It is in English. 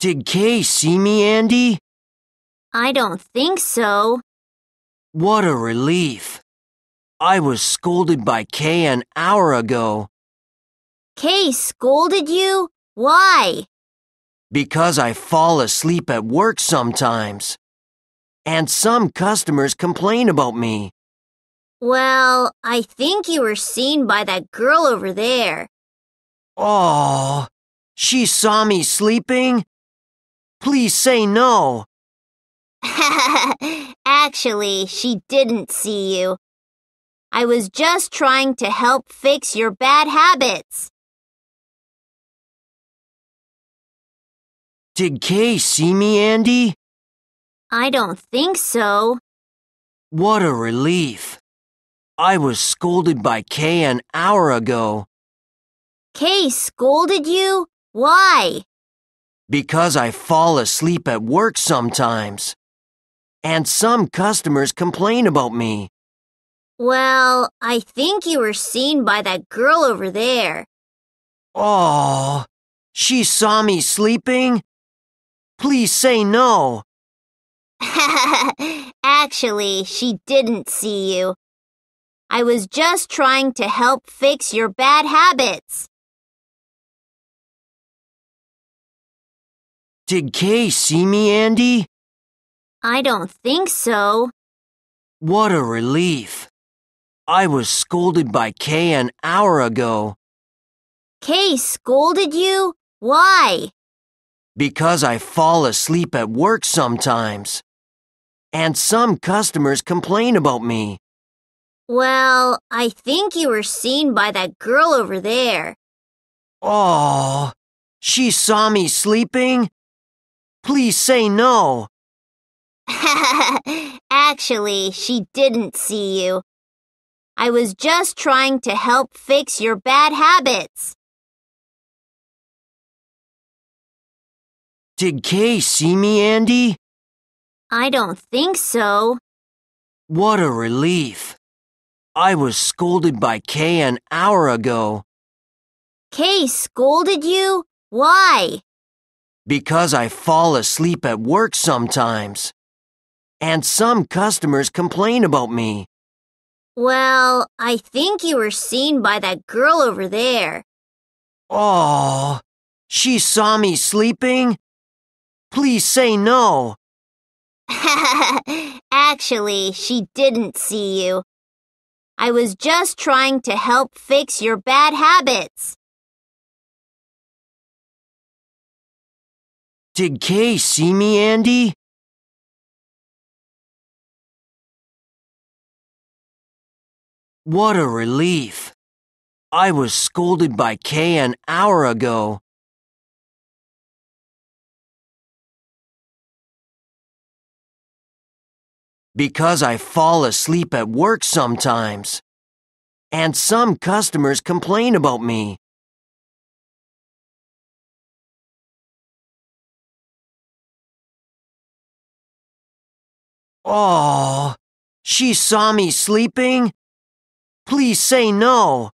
Did Kay see me, Andy? I don't think so. What a relief. I was scolded by Kay an hour ago. Kay scolded you? Why? Because I fall asleep at work sometimes. And some customers complain about me. Well, I think you were seen by that girl over there. Oh, she saw me sleeping Please say no. Actually, she didn't see you. I was just trying to help fix your bad habits. Did Kay see me, Andy? I don't think so. What a relief. I was scolded by Kay an hour ago. Kay scolded you? Why? because I fall asleep at work sometimes. And some customers complain about me. Well, I think you were seen by that girl over there. Oh, she saw me sleeping? Please say no. Actually, she didn't see you. I was just trying to help fix your bad habits. Did Kay see me, Andy? I don't think so. What a relief. I was scolded by Kay an hour ago. Kay scolded you? Why? Because I fall asleep at work sometimes. And some customers complain about me. Well, I think you were seen by that girl over there. Oh, she saw me sleeping Please say no. Actually, she didn't see you. I was just trying to help fix your bad habits. Did Kay see me, Andy? I don't think so. What a relief. I was scolded by Kay an hour ago. Kay scolded you? Why? because I fall asleep at work sometimes. And some customers complain about me. Well, I think you were seen by that girl over there. Oh, she saw me sleeping? Please say no. Actually, she didn't see you. I was just trying to help fix your bad habits. Did Kay see me, Andy? What a relief. I was scolded by Kay an hour ago. Because I fall asleep at work sometimes. And some customers complain about me. Oh, she saw me sleeping? Please say no.